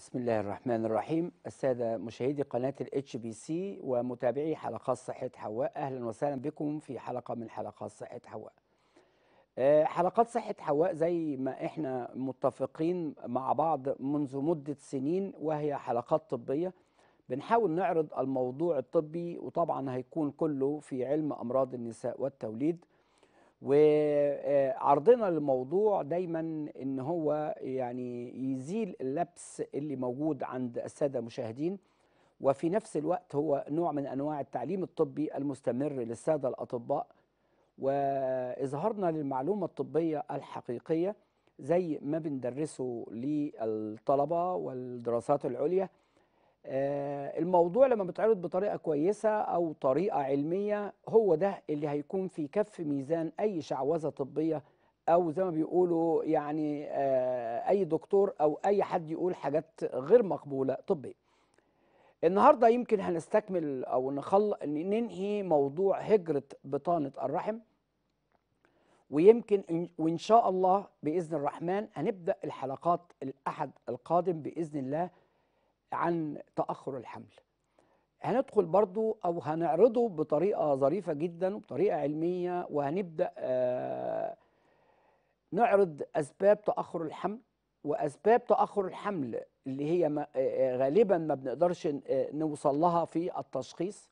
بسم الله الرحمن الرحيم السادة مشاهدي قناة الاتش بي سي ومتابعي حلقات صحة حواء أهلا وسهلا بكم في حلقة من حلقات صحة حواء آه، حلقات صحة حواء زي ما احنا متفقين مع بعض منذ مدة سنين وهي حلقات طبية بنحاول نعرض الموضوع الطبي وطبعا هيكون كله في علم أمراض النساء والتوليد وعرضنا آه، للموضوع دايما ان هو يعني يزيل اللبس اللي موجود عند الساده المشاهدين وفي نفس الوقت هو نوع من انواع التعليم الطبي المستمر للساده الاطباء واظهارنا للمعلومه الطبيه الحقيقيه زي ما بندرسه للطلبه والدراسات العليا آه، الموضوع لما بيتعرض بطريقه كويسه او طريقه علميه هو ده اللي هيكون في كف ميزان اي شعوذه طبيه او زي ما بيقولوا يعني آه، اي دكتور او اي حد يقول حاجات غير مقبوله طبية النهارده يمكن هنستكمل او نخل... ننهي موضوع هجره بطانه الرحم ويمكن وان شاء الله باذن الرحمن هنبدا الحلقات الاحد القادم باذن الله عن تأخر الحمل هندخل برضو أو هنعرضه بطريقة ظريفة جدا وبطريقة علمية وهنبدأ آه، نعرض أسباب تأخر الحمل وأسباب تأخر الحمل اللي هي آه، آه، غالبا ما بنقدرش نوصل لها في التشخيص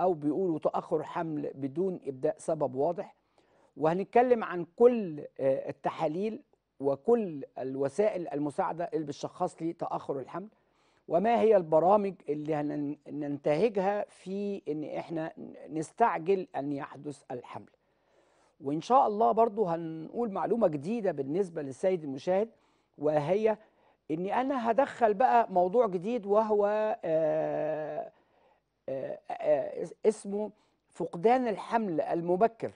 أو بيقولوا تأخر حمل بدون إبداء سبب واضح وهنتكلم عن كل التحاليل وكل الوسائل المساعدة اللي بتشخص لي تأخر الحمل وما هي البرامج اللي ننتهجها في ان احنا نستعجل ان يحدث الحمل وان شاء الله برضو هنقول معلومه جديده بالنسبه للسيد المشاهد وهي اني انا هدخل بقى موضوع جديد وهو آه، آه، آه، اسمه فقدان الحمل المبكر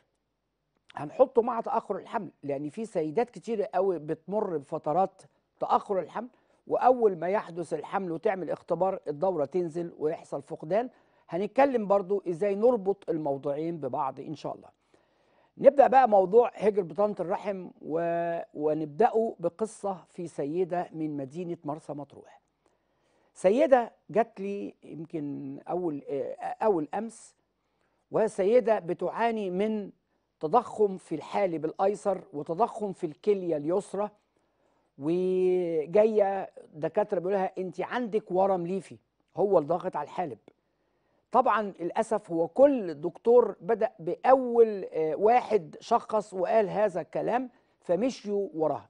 هنحطه مع تاخر الحمل لان في سيدات كتير قوي بتمر بفترات تاخر الحمل واول ما يحدث الحمل وتعمل اختبار الدوره تنزل ويحصل فقدان هنتكلم برضو ازاي نربط الموضوعين ببعض ان شاء الله نبدا بقى موضوع هجر بطانه الرحم و... ونبداه بقصه في سيده من مدينه مرسى مطروح سيده جات لي يمكن اول اول امس وهي سيده بتعاني من تضخم في الحالب الايسر وتضخم في الكليه اليسرى وجايه دكاتره بيقولها لها انت عندك ورم ليفي هو الضاغط على الحالب طبعا للاسف هو كل دكتور بدا باول آه، واحد شخص وقال هذا الكلام فمشيوا وراها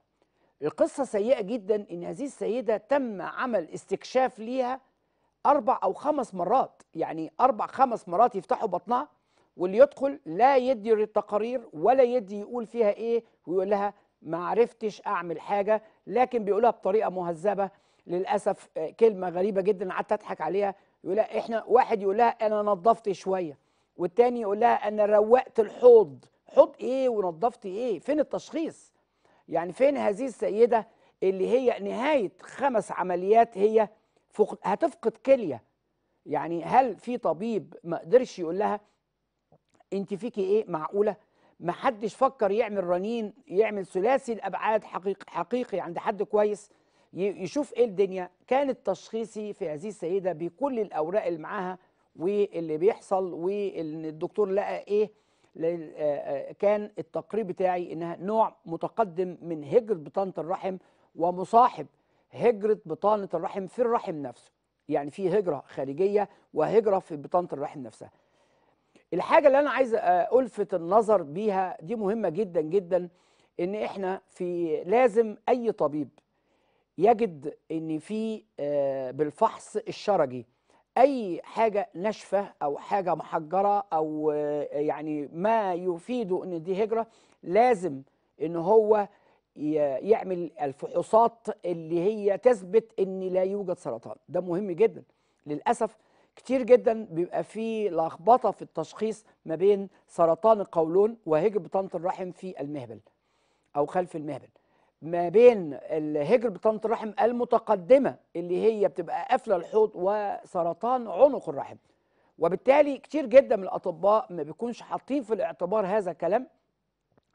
القصه سيئه جدا ان هذه السيده تم عمل استكشاف ليها اربع او خمس مرات يعني اربع خمس مرات يفتحوا بطنها واللي يدخل لا يدي التقارير ولا يدي يقول فيها ايه ويقول لها ما عرفتش اعمل حاجه لكن بيقولها بطريقه مهذبه للاسف آه، كلمه غريبه جدا قعدت اضحك عليها يقول احنا واحد يقول لها انا نظفت شويه والتاني يقول لها انا روقت الحوض حوض ايه ونظفت ايه فين التشخيص يعني فين هذه السيده اللي هي نهايه خمس عمليات هي فقد هتفقد كليه يعني هل في طبيب ما قدرش يقول لها انت فيكي ايه معقوله ما حدش فكر يعمل رنين يعمل ثلاثي الابعاد حقيقي حقيقي عند حد كويس يشوف ايه الدنيا كان التشخيصي في هذه السيده بكل الاوراق اللي معاها واللي بيحصل والدكتور لقى ايه كان التقرير بتاعي انها نوع متقدم من هجره بطانه الرحم ومصاحب هجره بطانه الرحم في الرحم نفسه يعني في هجره خارجيه وهجره في بطانه الرحم نفسها الحاجه اللي انا عايز الفت النظر بيها دي مهمه جدا جدا ان احنا في لازم اي طبيب يجد ان في آه، بالفحص الشرجي اي حاجه ناشفه او حاجه محجره او آه، يعني ما يفيده ان دي هجره لازم ان هو يعمل الفحوصات اللي هي تثبت ان لا يوجد سرطان ده مهم جدا للاسف كتير جدا بيبقى فيه لخبطه في التشخيص ما بين سرطان القولون وهجر بطانه الرحم في المهبل او خلف المهبل ما بين الهجر بطانه الرحم المتقدمه اللي هي بتبقى قافله الحوض وسرطان عنق الرحم وبالتالي كتير جدا من الاطباء ما بيكونش حاطين في الاعتبار هذا الكلام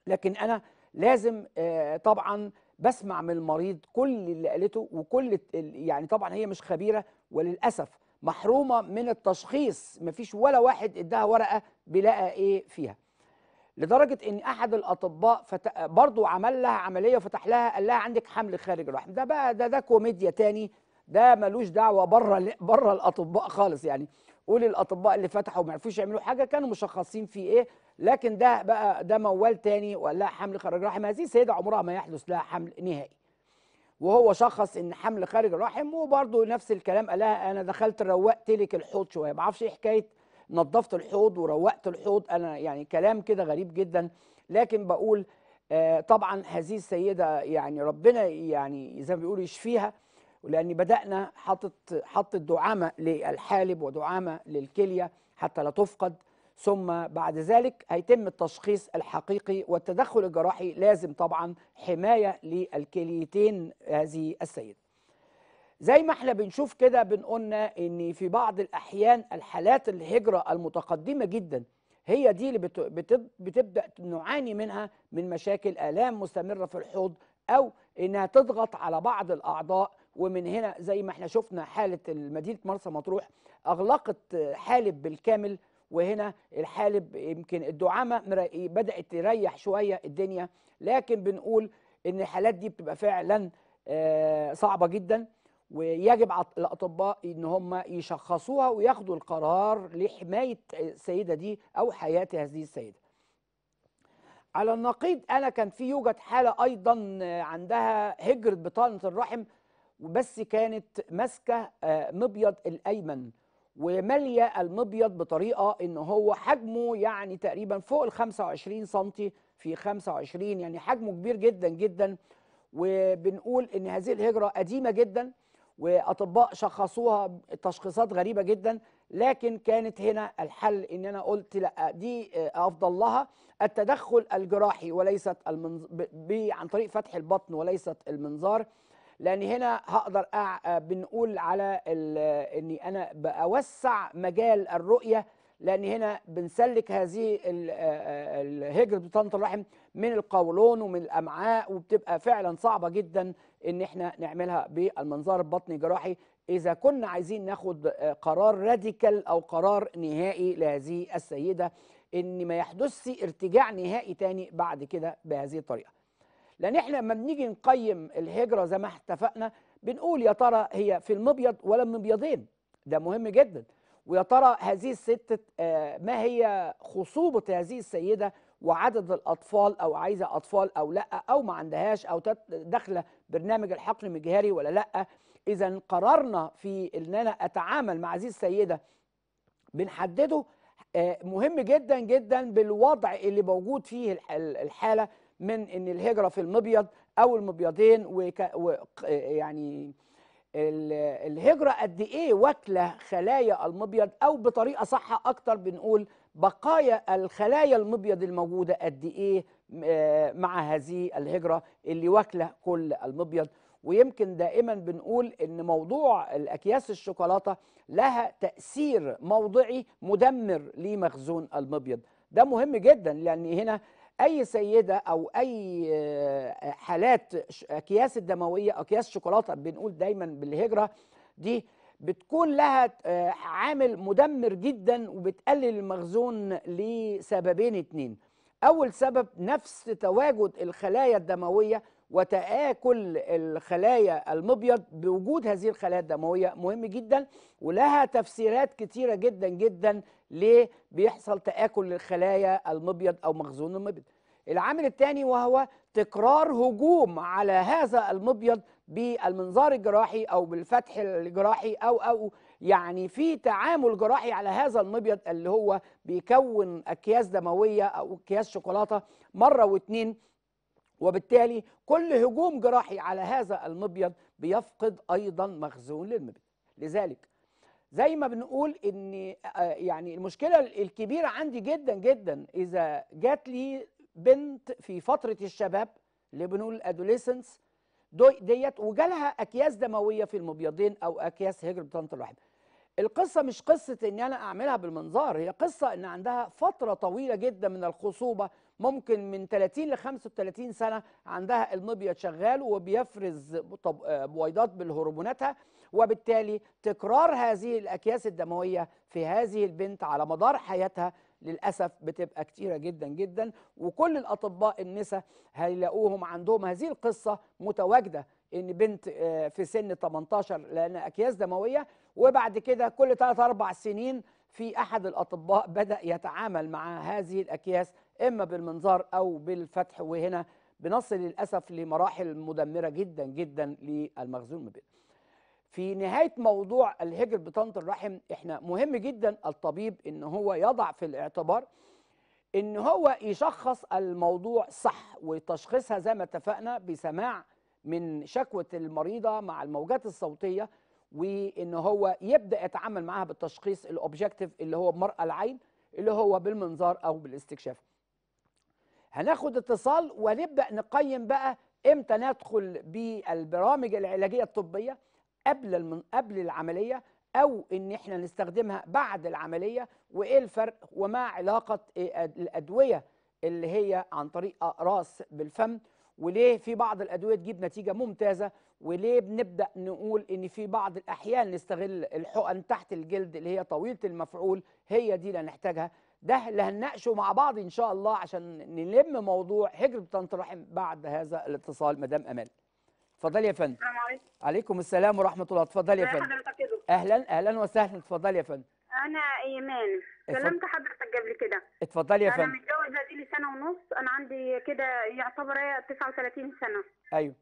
لكن انا لازم آه، طبعا بسمع من المريض كل اللي قالته وكل يعني طبعا هي مش خبيره وللاسف محرومه من التشخيص مفيش ولا واحد اداها ورقه بيلاقى ايه فيها لدرجه ان احد الاطباء فت... برضو عمل لها عمليه وفتح لها قال لها عندك حمل خارج الرحم ده بقى ده ده كوميديا تاني ده ملوش دعوه بره بره الاطباء خالص يعني قول الاطباء اللي فتحوا ما عرفوش يعملوا حاجه كانوا مشخصين في ايه لكن ده بقى ده موال تاني ولا حمل خارج الرحم هذه سيده عمرها ما يحدث لها حمل نهائي وهو شخص ان حمل خارج الرحم وبرده نفس الكلام قالها انا دخلت روقت لك الحوض شويه ما اعرفش ايه حكايه نظفت الحوض وروقت الحوض انا يعني كلام كده غريب جدا لكن بقول آه طبعا هذه السيده يعني ربنا يعني زي ما بيقولوا يشفيها لان بدانا حطت حطت دعامه للحالب ودعامه للكليه حتى لا تفقد ثم بعد ذلك هيتم التشخيص الحقيقي والتدخل الجراحي لازم طبعا حماية للكليتين هذه السيدة زي ما احنا بنشوف كده بنقولنا ان في بعض الأحيان الحالات الهجرة المتقدمة جدا هي دي اللي بتبدأ نعاني منها من مشاكل آلام مستمرة في الحوض أو انها تضغط على بعض الأعضاء ومن هنا زي ما احنا شفنا حالة مدينة مرسى مطروح أغلقت حالب بالكامل وهنا الحالب يمكن الدعامه بدات تريح شويه الدنيا لكن بنقول ان الحالات دي بتبقى فعلا آه، صعبه جدا ويجب على الاطباء ان هم يشخصوها وياخدوا القرار لحمايه السيده دي او حياه هذه السيده على النقيض انا كان في يوجد حاله ايضا عندها هجره بطانه الرحم بس كانت ماسكه آه، مبيض الايمن وماليه المبيض بطريقه ان هو حجمه يعني تقريبا فوق ال 25 سم في 25 يعني حجمه كبير جدا جدا وبنقول ان هذه الهجره قديمه جدا واطباء شخصوها تشخيصات غريبه جدا لكن كانت هنا الحل ان انا قلت لا دي افضل لها التدخل الجراحي وليست المنز... ب... ب... عن طريق فتح البطن وليست المنظار لان هنا هقدر أع... آه، بنقول على ال... اني انا باوسع مجال الرؤيه لان هنا بنسلك هذه الهجرة آه، آه، بطانة الرحم من القولون ومن الامعاء وبتبقى فعلا صعبه جدا ان احنا نعملها بالمنظار البطني الجراحي اذا كنا عايزين ناخد قرار راديكال او قرار نهائي لهذه السيده ان ما يحدثش ارتجاع نهائي تاني بعد كده بهذه الطريقه لان احنا لما بنيجي نقيم الهجره زي ما اتفقنا بنقول يا ترى هي في المبيض ولا المبيضين ده مهم جدا ويا ترى هذه الست آه، ما هي خصوبه هذه السيده وعدد الاطفال او عايزه اطفال او لا او ما عندهاش او داخله برنامج الحقن المجهري ولا لا اذا قررنا في ان انا اتعامل مع هذه السيده بنحدده آه، مهم جدا جدا بالوضع اللي موجود فيه الحاله من ان الهجره في المبيض او المبيضين وك... و... يعني الهجره قد ايه واكله خلايا المبيض او بطريقه صح اكتر بنقول بقايا الخلايا المبيض الموجوده قد ايه آه، مع هذه الهجره اللي واكله كل المبيض ويمكن دائما بنقول ان موضوع الاكياس الشوكولاته لها تاثير موضعي مدمر لمخزون المبيض ده مهم جدا لان هنا اي سيده او اي آه، حالات اكياس الدمويه اكياس شوكولاته بنقول دايما بالهجره دي بتكون لها آه، عامل مدمر جدا وبتقلل المخزون لسببين اتنين اول سبب نفس تواجد الخلايا الدمويه وتآكل الخلايا المبيض بوجود هذه الخلايا الدموية مهم جدا ولها تفسيرات كتيرة جدا جدا ليه بيحصل تآكل للخلايا المبيض أو مخزون المبيض العامل الثاني وهو تكرار هجوم على هذا المبيض بالمنظار الجراحي أو بالفتح الجراحي أو أو يعني في تعامل جراحي على هذا المبيض اللي هو بيكون أكياس دموية أو أكياس شوكولاتة مرة واتنين وبالتالي كل هجوم جراحي على هذا المبيض بيفقد ايضا مخزون للمبيض لذلك زي ما بنقول ان آه، يعني المشكله الكبيره عندي جدا جدا اذا جات لي بنت في فتره الشباب اللي بنقول ادوليسنس ديت وجالها اكياس دمويه في المبيضين او اكياس هجر بطنط الرحم القصه مش قصه ان انا اعملها بالمنظار هي قصه ان عندها فتره طويله جدا من الخصوبه ممكن من 30 ل 35 سنه عندها المبيض شغال وبيفرز آه، بويضات بالهرموناتها وبالتالي تكرار هذه الاكياس الدمويه في هذه البنت على مدار حياتها للاسف بتبقى كتيره جدا جدا وكل الاطباء النساء هيلاقوهم عندهم هذه القصه متواجده ان بنت آه، في سن 18 لان اكياس دمويه وبعد كده كل 3 4 سنين في احد الاطباء بدا يتعامل مع هذه الاكياس اما بالمنظار او بالفتح وهنا بنصل للاسف لمراحل مدمره جدا جدا للمخزون ما في نهايه موضوع الهجر بطنط الرحم احنا مهم جدا الطبيب ان هو يضع في الاعتبار ان هو يشخص الموضوع صح وتشخيصها زي ما اتفقنا بسماع من شكوى المريضه مع الموجات الصوتيه وان هو يبدا يتعامل معاها بالتشخيص الاوبجكتيف اللي هو بمرأة العين اللي هو بالمنظار او بالاستكشاف هناخد اتصال ونبدا نقيم بقى امتى ندخل بالبرامج العلاجيه الطبيه قبل المن... قبل العمليه او ان احنا نستخدمها بعد العمليه وايه الفرق وما علاقه إيه الادويه اللي هي عن طريق اقراص بالفم وليه في بعض الادويه تجيب نتيجه ممتازه وليه بنبدا نقول ان في بعض الاحيان نستغل الحقن تحت الجلد اللي هي طويله المفعول هي دي اللي هنحتاجها ده اللي هنناقشه مع بعض ان شاء الله عشان نلم موضوع هجرة طنط رحم بعد هذا الاتصال مدام امال اتفضلي يا فندم السلام عليكم عليكم السلام ورحمه الله اتفضلي يا فندم اهلا اهلا وسهلا اتفضلي يا فندم انا ايمان كلمت حضرتك قبل كده اتفضلي يا فندم انا متجوزه دي لي سنه ونص انا عندي كده يعتبر 39 سنه ايوه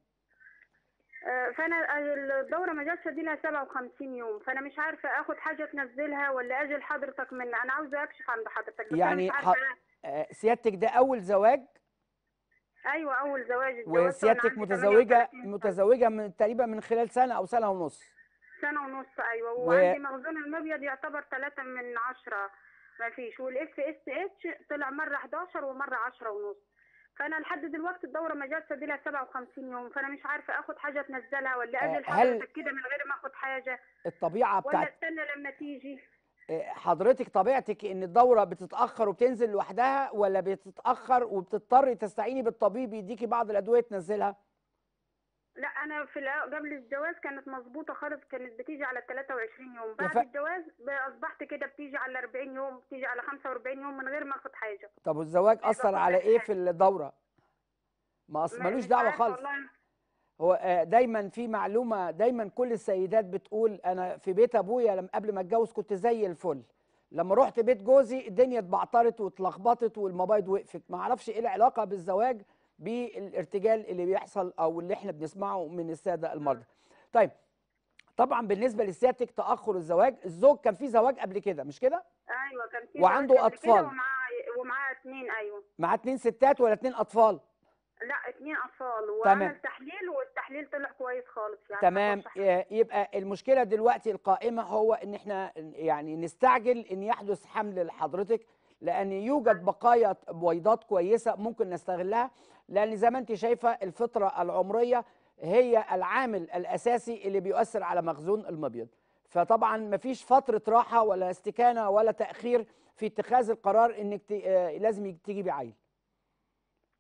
آه، فانا الدوره ما جاتش دي لها 57 يوم فانا مش عارفه اخد حاجه تنزلها ولا اجي لحضرتك من انا عاوزه اكشف عند حضرتك يعني ح... آه، سيادتك ده اول زواج ايوه اول زواج وسيادتك متزوجه متزوجه من تقريبا من خلال سنه او سنه ونص سنه ونص ايوه وعندي و... مخزون المبيض يعتبر 3 من 10 ما فيش والاف اس اتش طلع مره 11 ومره 10 ونص فانا لحد دلوقتي الدوره ما جاتش سبيلها لها 57 يوم فانا مش عارفه اخد حاجه تنزلها ولا آه، اجل هل كده من غير ما اخد حاجه الطبيعه بتاعت ولا استنى لما تيجي آه، حضرتك طبيعتك ان الدوره بتتاخر وبتنزل لوحدها ولا بتتاخر وبتضطري تستعيني بالطبيب يديكي بعض الادويه تنزلها لا انا في قبل الجواز كانت مظبوطه خالص كانت بتيجي على 23 يوم بعد وف... الجواز اصبحت كده بتيجي على 40 يوم بتيجي على 45 يوم من غير ما اخد حاجه طب والزواج اثر على ايه في الدوره ما أص... ملوش دعوه خالص هو آه، دايما في معلومه دايما كل السيدات بتقول انا في بيت ابويا لما قبل ما اتجوز كنت زي الفل لما رحت بيت جوزي الدنيا اتبعترت واتلخبطت والمبايض وقفت ما اعرفش ايه العلاقه بالزواج بالارتجال اللي بيحصل او اللي احنا بنسمعه من الساده المرضى طيب طبعا بالنسبه لسيادتك تاخر الزواج الزوج كان في زواج قبل كده مش كده ايوه كان في وعنده اطفال ومعاه ومعاه اتنين ايوه معاه اتنين ستات ولا اتنين اطفال لا اتنين اطفال وعمل تحليل والتحليل طلع كويس خالص يعني تمام آه، يبقى المشكله دلوقتي القائمه هو ان احنا يعني نستعجل ان يحدث حمل لحضرتك لان يوجد أيوة. بقايا بويضات كويسه ممكن نستغلها لان زي ما انت شايفه الفتره العمريه هي العامل الاساسي اللي بيؤثر على مخزون المبيض فطبعا مفيش فتره راحه ولا استكانه ولا تاخير في اتخاذ القرار انك آه، لازم تيجي بعين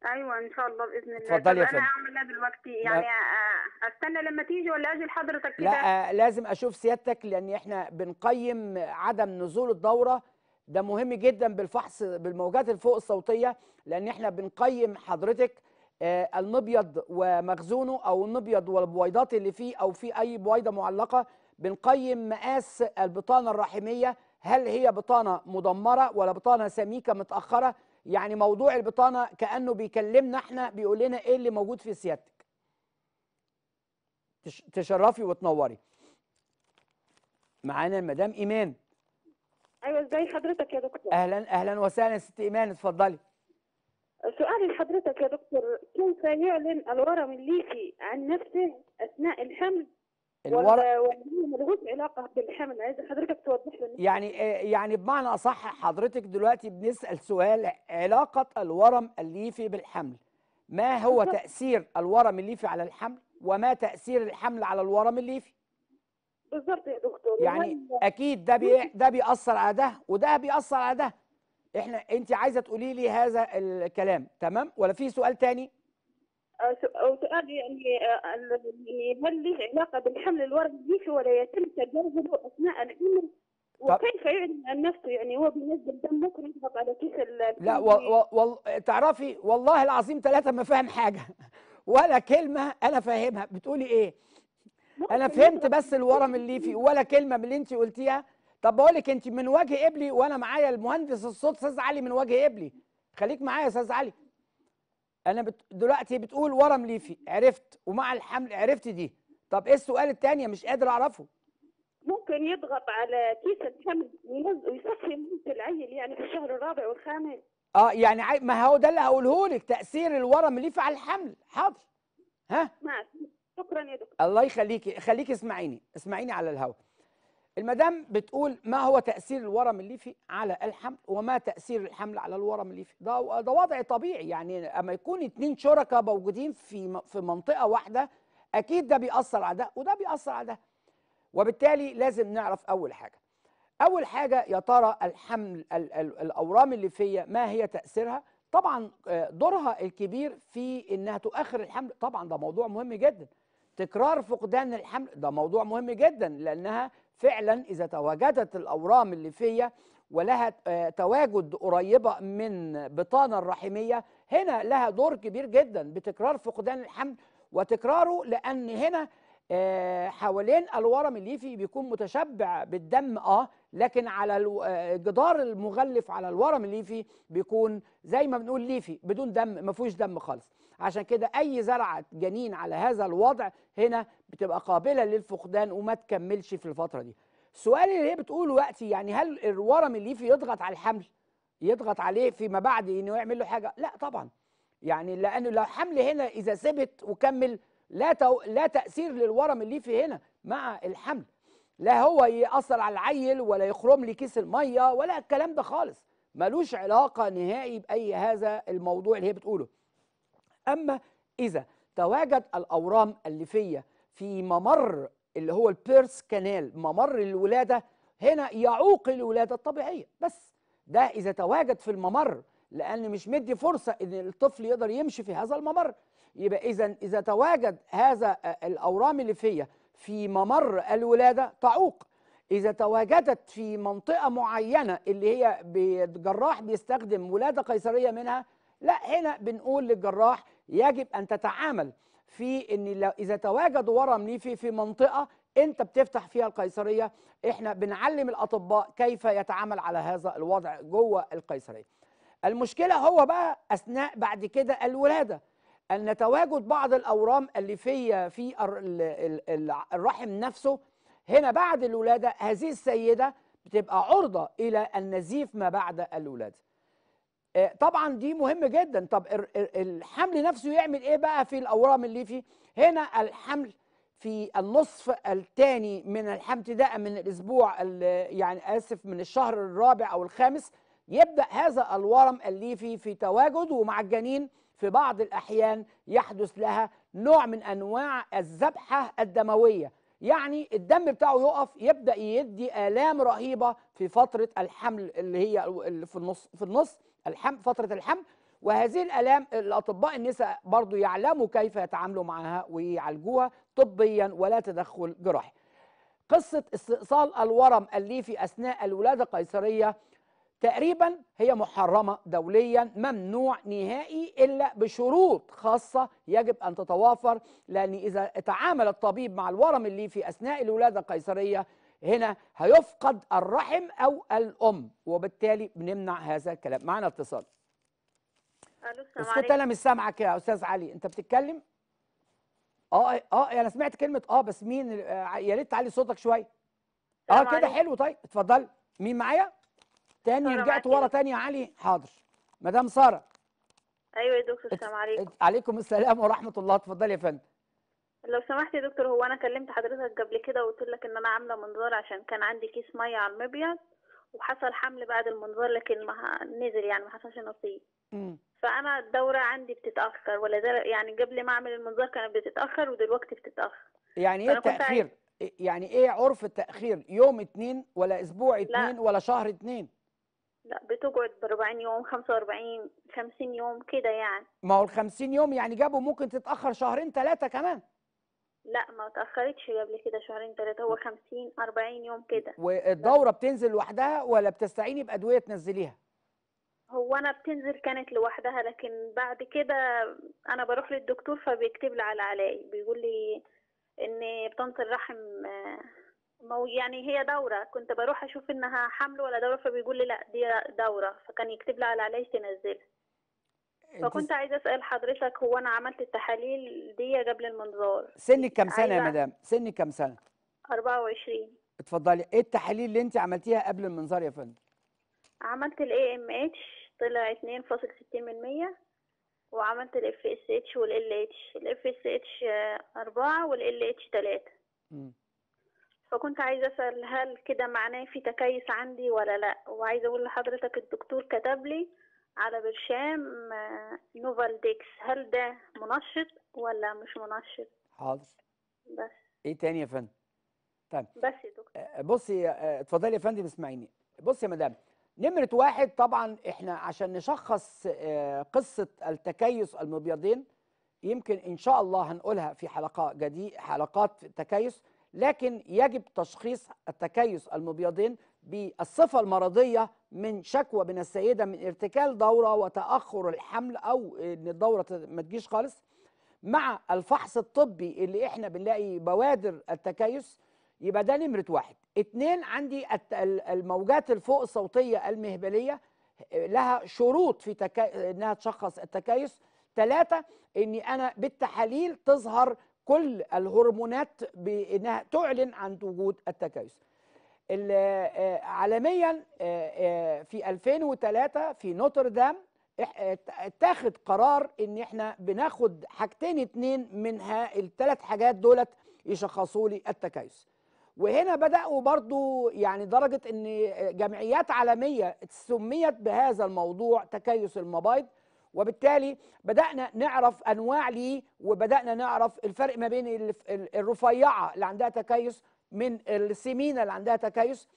ايوه ان شاء الله باذن الله اتفضلي يا فندم انا هعمل ايه دلوقتي يعني آه، استنى لما تيجي ولا اجي لحضرتك كده لا آه، لازم اشوف سيادتك لان احنا بنقيم عدم نزول الدوره ده مهم جدا بالفحص بالموجات الفوق الصوتيه لان احنا بنقيم حضرتك آه، المبيض ومخزونه او المبيض والبويضات اللي فيه او في اي بويضه معلقه بنقيم مقاس البطانه الرحميه هل هي بطانه مدمره ولا بطانه سميكه متاخره يعني موضوع البطانه كانه بيكلمنا احنا بيقول لنا ايه اللي موجود في سيادتك تشرفي وتنوري معانا المدام ايمان ايوه ازاي حضرتك يا دكتور اهلا اهلا وسهلا ست ايمان اتفضلي سؤالي لحضرتك يا دكتور كيف يعلن الورم الليكي عن نفسه اثناء الحمل الورق ملوش علاقه بالحمل عايز حضرتك توضح لي يعني آه، يعني بمعنى اصح حضرتك دلوقتي بنسال سؤال علاقه الورم الليفي بالحمل ما هو تاثير الورم الليفي على الحمل وما تاثير الحمل على الورم الليفي بالظبط يا دكتور يعني اكيد ده بي ده بيأثر على ده وده بيأثر على ده احنا انت عايزه تقولي لي هذا الكلام تمام ولا في سؤال ثاني؟ آه، سؤال يعني آه، هل له علاقه بالحمل الوردي ولا يتم تجاوزه اثناء الحمل وكيف يعلن عن نفسه يعني هو بينزل دم ممكن يضغط على كيس لا و... و... تعرفي والله العظيم ثلاثه ما فاهم حاجه ولا كلمه انا فاهمها بتقولي ايه انا فهمت بس الورم اللي فيه ولا كلمه من اللي انت قلتيها طب بقول لك انت من وجه قبلي وانا معايا المهندس الصوت استاذ علي من وجه قبلي خليك معايا يا استاذ علي انا بت... دلوقتي بتقول ورم ليفي عرفت ومع الحمل عرفت دي طب ايه السؤال الثاني مش قادر اعرفه ممكن يضغط على كيس الحمل ويصفي من العيل يعني في الشهر الرابع والخامس اه يعني ما هو ده اللي هقوله لك تاثير الورم ليفي على الحمل حاضر ها ماشي شكرا يا دكتور الله يخليكي خليكي اسمعيني اسمعيني على الهواء المدام بتقول ما هو تاثير الورم الليفي على الحمل وما تاثير الحمل على الورم الليفي ده ده وضع طبيعي يعني اما يكون اتنين شركاء موجودين في في منطقه واحده اكيد ده بيأثر على ده وده بيأثر على ده وبالتالي لازم نعرف اول حاجه اول حاجه يا ترى الحمل الـ الـ الاورام الليفيه ما هي تاثيرها طبعا آه، دورها الكبير في انها تؤخر الحمل طبعا ده موضوع مهم جدا تكرار فقدان الحمل ده موضوع مهم جدا لانها فعلا اذا تواجدت الاورام الليفيه ولها آه، تواجد قريبه من بطانه الرحميه هنا لها دور كبير جدا بتكرار فقدان الحمل وتكراره لان هنا آه، حوالين الورم الليفي بيكون متشبع بالدم اه لكن على الجدار آه، المغلف على الورم الليفي بيكون زي ما بنقول ليفي بدون دم ما فيهوش دم خالص عشان كده أي زرعة جنين على هذا الوضع هنا بتبقى قابلة للفقدان وما تكملش في الفترة دي السؤال اللي هي بتقوله وقتي يعني هل الورم الليفي يضغط على الحمل يضغط عليه فيما بعد انه يعمل له حاجه لا طبعا يعني لانه لو حمل هنا اذا ثبت وكمل لا تو... لا تاثير للورم الليفي هنا مع الحمل لا هو ياثر على العيل ولا يخرم لي كيس الميه ولا الكلام ده خالص ملوش علاقه نهائي باي هذا الموضوع اللي هي بتقوله أما إذا تواجد الأورام الليفية في ممر اللي هو البيرس كانال ممر الولادة هنا يعوق الولادة الطبيعية بس ده إذا تواجد في الممر لأن مش مدي فرصة إن الطفل يقدر يمشي في هذا الممر يبقى إذا إذا تواجد هذا الأورام الليفية في ممر الولادة تعوق إذا تواجدت في منطقة معينة اللي هي الجراح بيستخدم ولادة قيصرية منها لا هنا بنقول للجراح يجب ان تتعامل في ان اذا تواجد ورم ليفي في منطقه انت بتفتح فيها القيصريه احنا بنعلم الاطباء كيف يتعامل على هذا الوضع جوه القيصريه المشكله هو بقى اثناء بعد كده الولاده ان تواجد بعض الاورام الليفيه في الرحم نفسه هنا بعد الولاده هذه السيده بتبقى عرضه الى النزيف ما بعد الولاده آه، طبعا دي مهم جدا طب الحمل نفسه يعمل ايه بقى في الاورام الليفي هنا الحمل في النصف الثاني من الحمل ابتداء من الاسبوع يعني اسف من الشهر الرابع او الخامس يبدا هذا الورم الليفي في تواجد ومع الجنين في بعض الاحيان يحدث لها نوع من انواع الذبحه الدمويه يعني الدم بتاعه يقف يبدا يدي الام رهيبه في فتره الحمل اللي هي في النص في النص الحمل فتره الحمل وهذه الالام الاطباء النساء برضو يعلموا كيف يتعاملوا معها ويعالجوها طبيا ولا تدخل جراحي قصه استئصال الورم الليفي اثناء الولاده القيصريه تقريبا هي محرمه دوليا ممنوع نهائي الا بشروط خاصه يجب ان تتوافر لان اذا تعامل الطبيب مع الورم الليفي اثناء الولاده القيصريه هنا هيفقد الرحم أو الأم وبالتالي بنمنع هذا الكلام معنا اتصال اسكت انا مش سامعك يا استاذ علي انت بتتكلم اه اه, آه، انا سمعت كلمه اه بس مين آه، يا ريت تعلي صوتك شويه اه كده حلو طيب اتفضلي مين معايا تاني رجعت ورا تاني يا علي حاضر مدام ساره ايوه يا دكتور السلام عليكم عليكم السلام ورحمه الله اتفضلي يا فندم لو سمحت يا دكتور هو انا كلمت حضرتك قبل كده وقلت لك ان انا عامله منظار عشان كان عندي كيس ميه على المبيض وحصل حمل بعد المنظار لكن ما نزل يعني ما حصلش نصيب فانا الدوره عندي بتتاخر ولا يعني قبل ما اعمل المنظار كانت بتتاخر ودلوقتي بتتاخر يعني ايه التاخير إيه يعني ايه عرف التاخير يوم اتنين ولا اسبوع اتنين لا. ولا شهر اتنين لا بتقعد ب 40 يوم 45 50 يوم كده يعني ما هو ال 50 يوم يعني جابوا ممكن تتاخر شهرين ثلاثه كمان لا ما تأخرتش قبل كده شهرين ثلاثة هو 50 40 يوم كده والدورة بتنزل لوحدها ولا بتستعيني بأدوية تنزليها؟ هو أنا بتنزل كانت لوحدها لكن بعد كده أنا بروح للدكتور فبيكتب لي على علاج بيقول لي إن بطنة الرحم مو يعني هي دورة كنت بروح أشوف إنها حمل ولا دورة فبيقول لي لا دي دورة فكان يكتب لي على علاج تنزلها فكنت عايزه اسال حضرتك هو انا عملت التحاليل دي قبل المنظار سنك كام سنه يا أيوة. مدام سنك كام سنه 24 اتفضلي ايه التحاليل اللي انت عملتيها قبل المنظار يا فندم عملت الاي ام اتش طلع 2.60% وعملت الاف اس اتش والال اتش الاف اس اتش 4 والال اتش 3 فكنت عايزه اسال هل كده معناه في تكيس عندي ولا لا وعايزه اقول لحضرتك الدكتور كتب لي على برشام آه، نوفال ديكس هل ده منشط ولا مش منشط حاضر بس ايه تاني يا فندم طيب بس يا دكتور آه، بصي آه، اتفضلي يا فندم اسمعيني بصي يا مدام نمرة واحد طبعا احنا عشان نشخص قصة التكيس المبيضين يمكن ان شاء الله هنقولها في حلقة جديد حلقات تكيس لكن يجب تشخيص التكيس المبيضين بالصفة المرضية من شكوى من السيدة من ارتكال دورة وتأخر الحمل أو إن الدورة ما تجيش خالص مع الفحص الطبي اللي احنا بنلاقي بوادر التكيس يبقى ده نمرة واحد اتنين عندي الموجات الفوق الصوتية المهبلية لها شروط في تكا... انها تشخص التكيس ثلاثة اني انا بالتحاليل تظهر كل الهرمونات بانها تعلن عن وجود التكيس آه، عالميا آه، آه، في 2003 في نوتردام اتاخد قرار ان احنا بناخد حاجتين اتنين من الثلاث حاجات دولت يشخصوا لي التكيس وهنا بداوا برضو يعني درجه ان جمعيات عالميه سميت بهذا الموضوع تكيس المبايض وبالتالي بدانا نعرف انواع ليه وبدانا نعرف الفرق ما بين الرفيعه اللي عندها تكيس من السمينه اللي عندها تكيس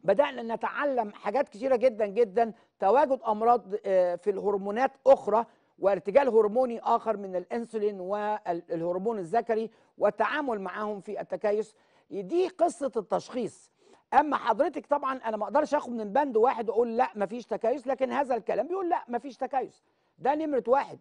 بدانا نتعلم حاجات كتيره جدا جدا تواجد امراض آه، في الهرمونات اخرى وارتجال هرموني اخر من الانسولين والهرمون الذكري والتعامل معاهم في التكيس دي قصه التشخيص اما حضرتك طبعا انا ما اقدرش اخد من بند واحد اقول لا مفيش تكيس لكن هذا الكلام بيقول لا مفيش تكيس ده نمره واحد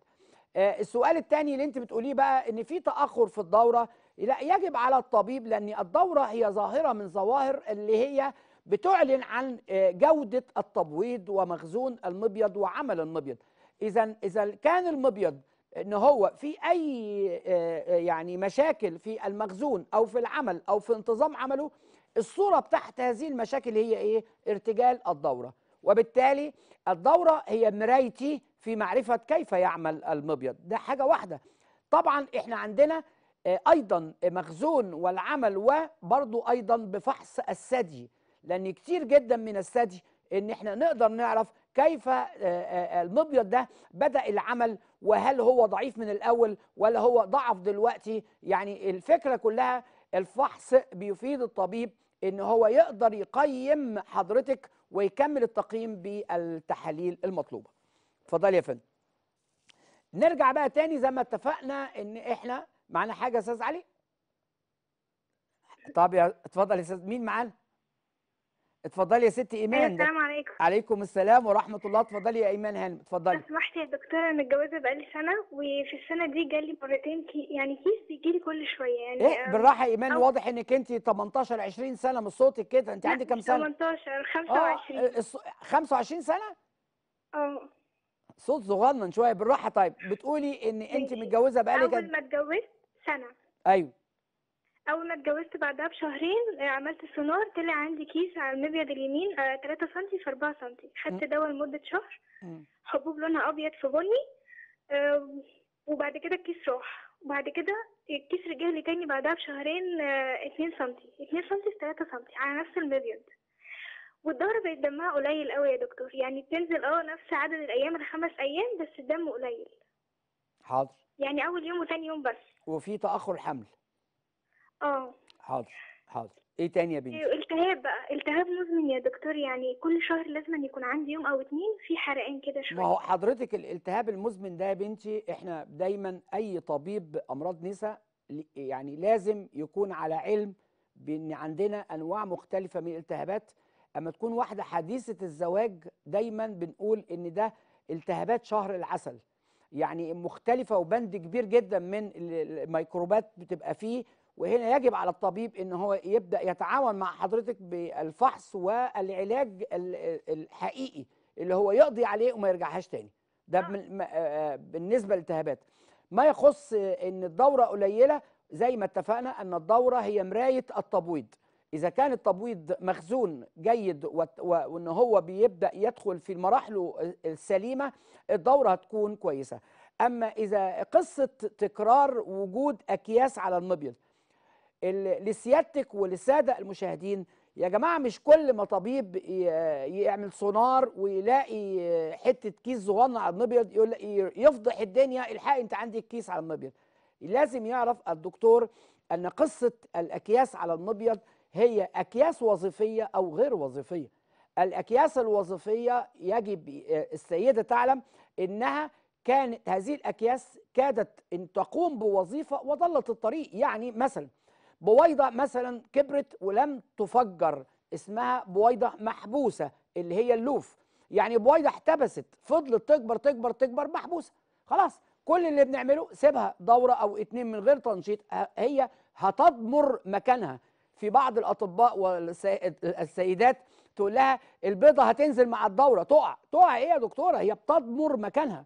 آه، السؤال الثاني اللي انت بتقوليه بقى ان في تاخر في الدوره لا يجب على الطبيب لأن الدورة هي ظاهرة من ظواهر اللي هي بتعلن عن آه، جودة التبويض ومخزون المبيض وعمل المبيض إذا إذا كان المبيض ان هو في اي آه، آه، يعني مشاكل في المخزون او في العمل او في انتظام عمله الصوره بتاعت هذه المشاكل هي ايه ارتجال الدوره وبالتالي الدوره هي مرايتي في معرفه كيف يعمل المبيض ده حاجه واحده طبعا احنا عندنا ايضا مخزون والعمل وبرضو ايضا بفحص الثدي لان كتير جدا من الثدي ان احنا نقدر نعرف كيف آه، آه، المبيض ده بدا العمل وهل هو ضعيف من الاول ولا هو ضعف دلوقتي يعني الفكره كلها الفحص بيفيد الطبيب ان هو يقدر يقيم حضرتك ويكمل التقييم بالتحاليل المطلوبه اتفضل يا فندم نرجع بقى تاني زي ما اتفقنا ان احنا معانا حاجه يا استاذ علي طب يا اتفضل يا استاذ مين معانا اتفضلي يا ست ايمان أيوة، السلام عليكم عليكم السلام ورحمه الله اتفضلي يا ايمان هانم اتفضلي لو سمحتي يا دكتوره انا متجوزه بقالي سنه وفي السنه دي جالي مرتين كي يعني كيس بيجي لي كل شويه يعني ايه آه، بالراحه يا ايمان أو... واضح انك انت 18 20 سنه من صوتك كده انت عندك كام سنه 18 25 25 سنه اه صوت صغنن شويه بالراحه طيب بتقولي ان انت يعني متجوزه بقالك اول ما اتجوزت سنه ايوه اول ما اتجوزت بعدها بشهرين آه، عملت سونار طلع عندي كيس على المبيض اليمين 3 آه، سم في 4 سم خدت دواء لمده شهر حبوب لونها ابيض في بني وبعد كده الكيس راح وبعد كده الكيس رجع لي تاني بعدها بشهرين 2 سم 2 سم في 3 سم على نفس المبيض والدورة بقت دمها قليل قوي يا دكتور يعني بتنزل اه نفس عدد الايام الخمس ايام بس الدم قليل حاضر يعني اول يوم وثاني يوم بس وفي تاخر حمل اه حاضر حاضر ايه تاني يا بنتي إيه، التهاب بقى التهاب مزمن يا دكتور يعني كل شهر لازم أن يكون عندي يوم او اتنين في حرقان كده شويه ما هو حضرتك الالتهاب المزمن ده يا بنتي احنا دايما اي طبيب امراض نساء يعني لازم يكون على علم بان عندنا انواع مختلفه من الالتهابات اما تكون واحده حديثه الزواج دايما بنقول ان ده التهابات شهر العسل يعني مختلفه وبند كبير جدا من الميكروبات بتبقى فيه وهنا يجب على الطبيب ان هو يبدا يتعاون مع حضرتك بالفحص والعلاج الحقيقي اللي هو يقضي عليه وما يرجعهاش تاني ده نعم. آه، آه، بالنسبه للالتهابات ما يخص ان الدوره قليله زي ما اتفقنا ان الدوره هي مرايه التبويض إذا كان التبويض مخزون جيد وإن هو بيبدأ يدخل في مراحله السليمة الدورة هتكون كويسة أما إذا قصة تكرار وجود أكياس على المبيض لسيادتك ولسادة المشاهدين يا جماعة مش كل ما طبيب يعمل سونار ويلاقي حتة كيس صغنن على المبيض يقول يفضح الدنيا الحق انت عندك كيس على المبيض لازم يعرف الدكتور ان قصة الاكياس على المبيض هي أكياس وظيفية أو غير وظيفية الأكياس الوظيفية يجب آه، السيدة تعلم أنها كانت هذه الأكياس كادت أن تقوم بوظيفة وضلت الطريق يعني مثلا بويضة مثلا كبرت ولم تفجر اسمها بويضة محبوسة اللي هي اللوف يعني بويضة احتبست فضلت تكبر تكبر تكبر محبوسة خلاص كل اللي بنعمله سيبها دورة أو اتنين من غير تنشيط هي هتضمر مكانها في بعض الاطباء والسيدات تقول لها البيضه هتنزل مع الدوره تقع تقع ايه يا دكتوره هي بتضمر مكانها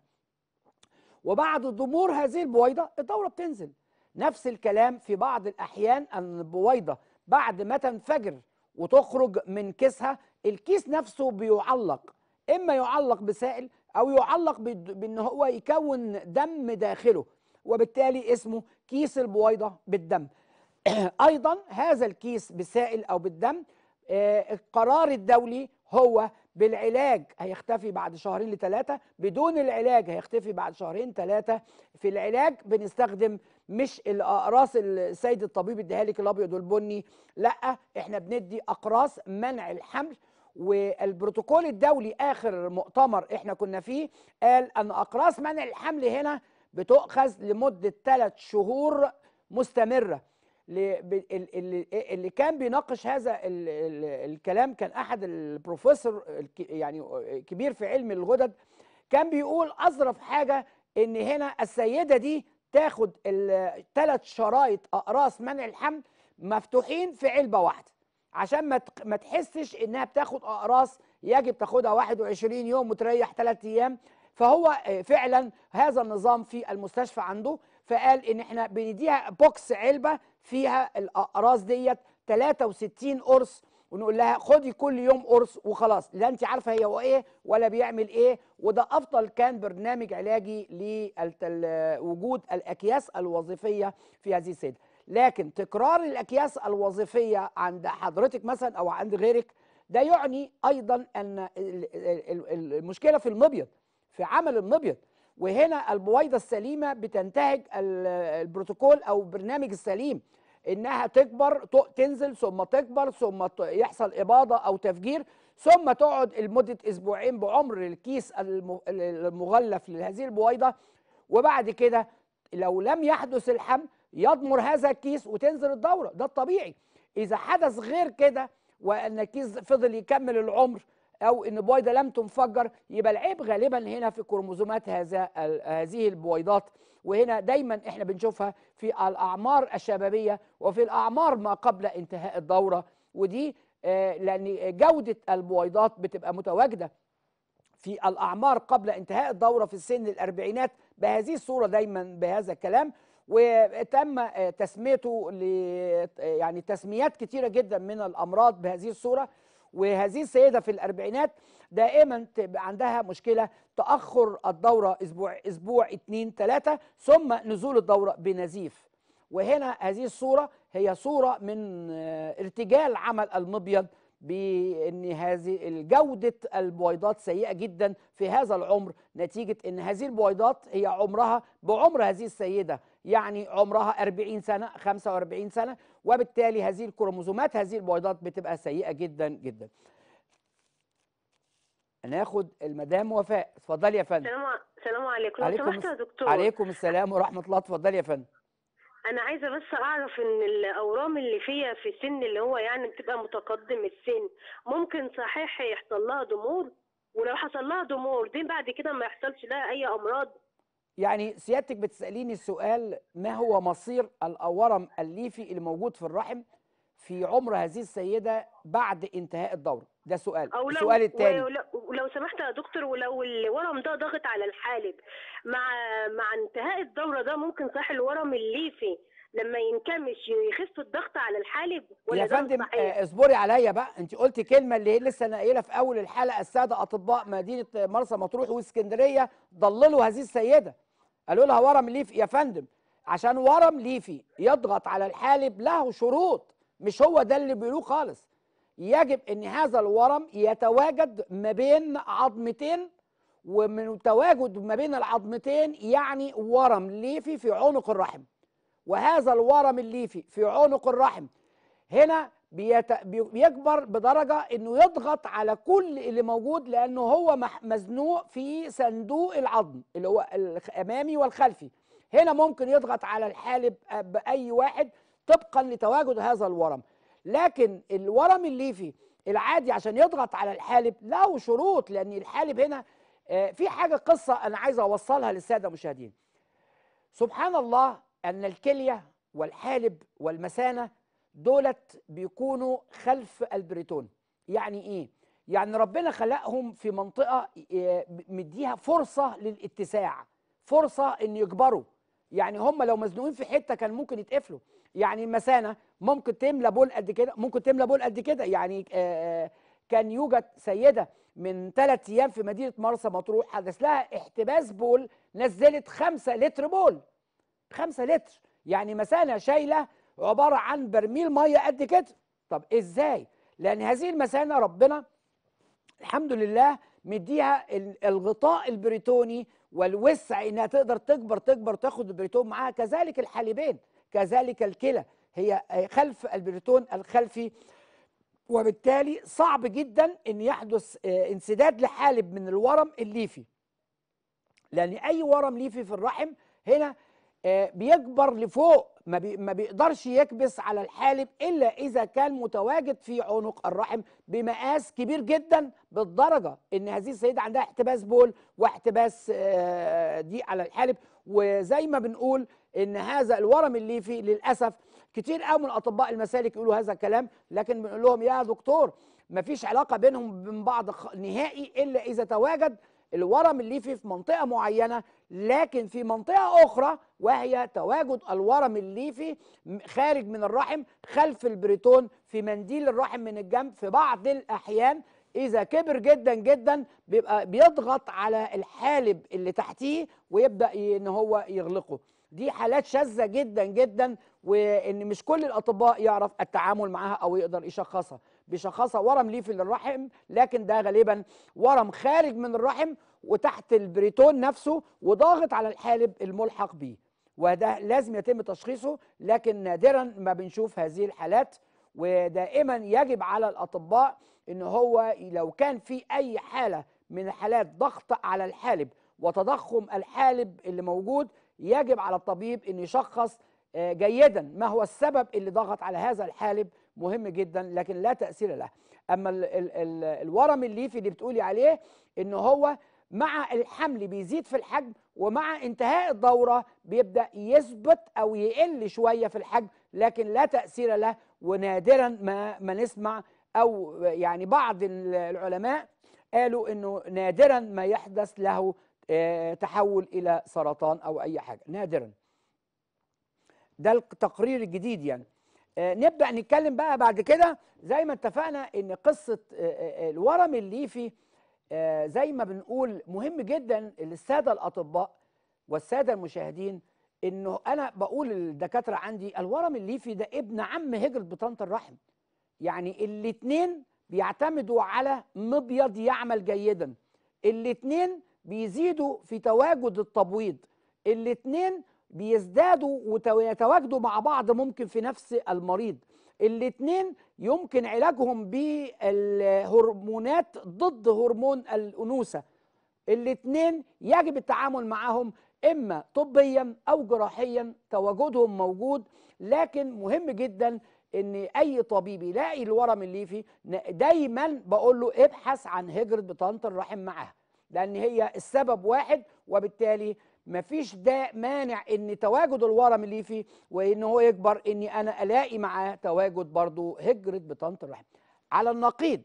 وبعد ضمور هذه البويضه الدوره بتنزل نفس الكلام في بعض الاحيان ان البويضه بعد ما تنفجر وتخرج من كيسها الكيس نفسه بيعلق اما يعلق بسائل او يعلق بان هو يكون دم داخله وبالتالي اسمه كيس البويضه بالدم ايضا هذا الكيس بالسائل او بالدم آه، القرار الدولي هو بالعلاج هيختفي بعد شهرين لثلاثة بدون العلاج هيختفي بعد شهرين ثلاثة في العلاج بنستخدم مش الأقراص السيد الطبيب الدهالك الأبيض والبني لا احنا بندي أقراص منع الحمل والبروتوكول الدولي آخر مؤتمر احنا كنا فيه قال أن أقراص منع الحمل هنا بتؤخذ لمدة ثلاث شهور مستمرة اللي كان بيناقش هذا الكلام كان احد البروفيسور يعني كبير في علم الغدد كان بيقول اظرف حاجه ان هنا السيده دي تاخد الثلاث شرايط اقراص منع الحمل مفتوحين في علبه واحده عشان ما ما تحسش انها بتاخد اقراص يجب تاخدها 21 يوم وتريح ثلاث ايام فهو آه، فعلا هذا النظام في المستشفى عنده فقال ان احنا بنديها بوكس علبه فيها الاقراص ديت 63 قرص ونقول لها خدي كل يوم قرص وخلاص لا انت عارفه هي هو ايه ولا بيعمل ايه وده افضل كان برنامج علاجي لوجود الاكياس الوظيفيه في هذه السيده لكن تكرار الاكياس الوظيفيه عند حضرتك مثلا او عند غيرك ده يعني ايضا ان المشكله في المبيض في عمل المبيض وهنا البويضه السليمه بتنتهج البروتوكول او برنامج السليم انها تكبر تنزل ثم تكبر ثم يحصل اباضه او تفجير ثم تقعد لمده اسبوعين بعمر الكيس المغلف لهذه البويضه وبعد كده لو لم يحدث الحمل يضمر هذا الكيس وتنزل الدوره ده الطبيعي اذا حدث غير كده وان الكيس فضل يكمل العمر او ان بويضه لم تنفجر يبقى العيب غالبا هنا في كروموزومات هذا هذه البويضات وهنا دايما احنا بنشوفها في الاعمار الشبابيه وفي الاعمار ما قبل انتهاء الدوره ودي آه، لان جوده البويضات بتبقى متواجده في الاعمار قبل انتهاء الدوره في سن الاربعينات بهذه الصوره دايما بهذا الكلام وتم آه، تسميته يعني تسميات كتيره جدا من الامراض بهذه الصوره وهذه السيدة في الأربعينات دائما تبقى عندها مشكلة تأخر الدورة أسبوع أسبوع اتنين تلاتة ثم نزول الدورة بنزيف وهنا هذه الصورة هي صورة من آه، ارتجال عمل المبيض بان هذه الجوده البويضات سيئه جدا في هذا العمر نتيجه ان هذه البويضات هي عمرها بعمر هذه السيده يعني عمرها 40 سنة 45 سنة وبالتالي هذه الكروموزومات هذه البويضات بتبقى سيئة جدا جدا ناخد المدام وفاء اتفضلي يا فندم السلام عليكم عليكم سمحت يا دكتور عليكم السلام ورحمة الله اتفضلي يا فندم انا عايزه بس اعرف ان الاورام اللي فيها في سن اللي هو يعني بتبقى متقدم السن ممكن صحيح يحصل لها ضمور ولو حصل لها ضمور دي بعد كده ما يحصلش لها اي امراض يعني سيادتك بتساليني السؤال ما هو مصير الاورم الليفي اللي موجود في الرحم في عمر هذه السيده بعد انتهاء الدوره ده سؤال أو السؤال الثاني ولو سمحت يا دكتور ولو الورم ده ضاغط على الحالب مع مع انتهاء الدوره ده ممكن صح الورم الليفي لما ينكمش يخف الضغط على الحالب ولا يا فندم آه، اصبري عليا بقى انت قلتي كلمه اللي لسه قايله في اول الحلقه الساده اطباء مدينه مرسى مطروح واسكندريه ضللوا هذه السيده قالوا لها ورم ليفي يا فندم عشان ورم ليفي يضغط على الحالب له شروط مش هو ده اللي بيقولوه خالص يجب ان هذا الورم يتواجد ما بين عظمتين ومن تواجد ما بين العظمتين يعني ورم ليفي في عنق الرحم وهذا الورم الليفي في عنق الرحم هنا بيكبر بدرجة انه يضغط على كل اللي موجود لانه هو مزنوق في صندوق العظم اللي هو الامامي والخلفي هنا ممكن يضغط على الحالب باي واحد طبقا لتواجد هذا الورم لكن الورم الليفي العادي عشان يضغط على الحالب له شروط لان الحالب هنا آه، في حاجة قصة انا عايز اوصلها للسادة المشاهدين سبحان الله ان الكلية والحالب والمثانة دولت بيكونوا خلف البريتون يعني ايه يعني ربنا خلقهم في منطقه آه، مديها فرصه للاتساع فرصه ان يكبروا يعني هم لو مزنوقين في حته كان ممكن يتقفلوا يعني المثانه ممكن تملى بول قد كده ممكن تملى بول قد كده يعني آه، آه، كان يوجد سيده من ثلاث ايام في مدينه مرسى مطروح حدث لها احتباس بول نزلت خمسة لتر بول خمسة لتر يعني مثانه شايله عباره عن برميل ميه قد كده طب ازاي لان هذه المثانه ربنا الحمد لله مديها الغطاء البريتوني والوسع انها تقدر تكبر تكبر تاخد البريتون معاها كذلك الحالبين كذلك الكلى هي خلف البريتون الخلفي وبالتالي صعب جدا ان يحدث آه، انسداد لحالب من الورم الليفي لان اي ورم ليفي في الرحم هنا آه، بيكبر لفوق ما, بي ما بيقدرش يكبس على الحالب الا اذا كان متواجد في عنق الرحم بمقاس كبير جدا بالدرجه ان هذه السيده عندها احتباس بول واحتباس دي آه، على الحالب وزي ما بنقول ان هذا الورم الليفي للاسف كتير قوي من الاطباء المسالك يقولوا هذا الكلام لكن بنقول لهم يا دكتور ما فيش علاقه بينهم وبين بعض نهائي الا اذا تواجد الورم الليفي في منطقه معينه لكن في منطقه اخرى وهي تواجد الورم الليفي خارج من الرحم خلف البريتون في منديل الرحم من الجنب في بعض الاحيان اذا كبر جدا جدا بيبقى بيضغط على الحالب اللي تحتيه ويبدا ان هو يغلقه دي حالات شاذه جدا جدا وان مش كل الاطباء يعرف التعامل معاها او يقدر يشخصها بشخصة ورم ليه في الرحم لكن ده غالبا ورم خارج من الرحم وتحت البريتون نفسه وضاغط على الحالب الملحق بيه وده لازم يتم تشخيصه لكن نادرا ما بنشوف هذه الحالات ودائما يجب على الأطباء ان هو لو كان في أي حالة من حالات ضغط على الحالب وتضخم الحالب اللي موجود يجب على الطبيب ان يشخص آه، جيدا ما هو السبب اللي ضغط على هذا الحالب مهم جدا لكن لا تاثير له اما الـ الـ الـ الورم الليفي اللي بتقولي عليه ان هو مع الحمل بيزيد في الحجم ومع انتهاء الدورة بيبدأ يثبت أو يقل شوية في الحجم لكن لا تأثير له ونادرا ما, ما نسمع أو يعني بعض العلماء قالوا أنه نادرا ما يحدث له آه، تحول إلى سرطان أو أي حاجة نادرا ده التقرير الجديد يعني آه، نبدا نتكلم بقى بعد كده زي ما اتفقنا ان قصه آه، آه، الورم الليفي زي ما بنقول مهم جدا للساده الاطباء والساده المشاهدين انه انا بقول للدكاتره عندي الورم الليفي ده ابن عم هجره بطانه الرحم يعني الاثنين بيعتمدوا على مبيض يعمل جيدا الاثنين بيزيدوا في تواجد التبويض الاثنين بيزدادوا ويتواجدوا مع بعض ممكن في نفس المريض الاثنين يمكن علاجهم بالهرمونات ضد هرمون الانوثه الاثنين يجب التعامل معهم اما طبيا او جراحيا تواجدهم موجود لكن مهم جدا ان اي طبيب يلاقي الورم الليفي دايما بقول له ابحث عن هجره بطانه الرحم معاها لان هي السبب واحد وبالتالي مفيش ده مانع ان تواجد الورم الليفي وان هو يكبر اني انا الاقي معاه تواجد برضو هجره بطانه الرحم على النقيض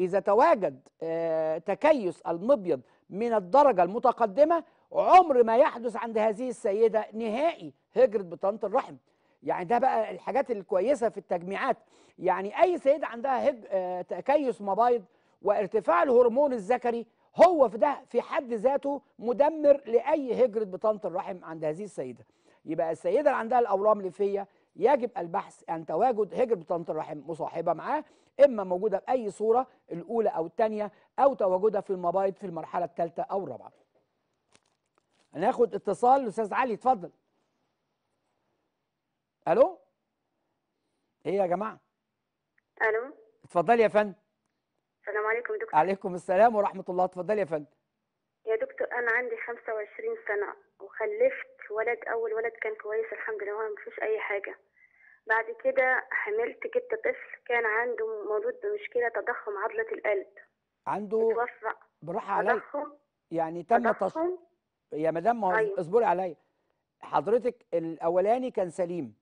اذا تواجد آه، تكيس المبيض من الدرجه المتقدمه عمر ما يحدث عند هذه السيده نهائي هجره بطانه الرحم يعني ده بقى الحاجات الكويسه في التجميعات يعني اي سيده عندها هج... آه، تكيس مبايض وارتفاع الهرمون الذكري هو في ده في حد ذاته مدمر لاي هجره بطانه الرحم عند هذه السيده يبقى السيده اللي عندها الاورام الليفيه يجب البحث عن تواجد هجره بطانه الرحم مصاحبه معاه اما موجوده باي صوره الاولى او الثانيه او تواجدها في المبايض في المرحله الثالثه او الرابعه. هناخد اتصال الاستاذ علي اتفضل. الو؟ ايه يا جماعه؟ الو اتفضلي يا فندم. السلام عليكم دكتور عليكم السلام ورحمه الله اتفضلي يا فندم يا دكتور انا عندي 25 سنه وخلفت ولد اول ولد كان كويس الحمد لله ما فيهوش اي حاجه بعد كده حملت جبت طفل كان عنده مولود بمشكله تضخم عضله القلب عنده توفى بالراحه عليا يعني تم تش... يا مدام ما أيوه. اصبري أيوه. عليا حضرتك الاولاني كان سليم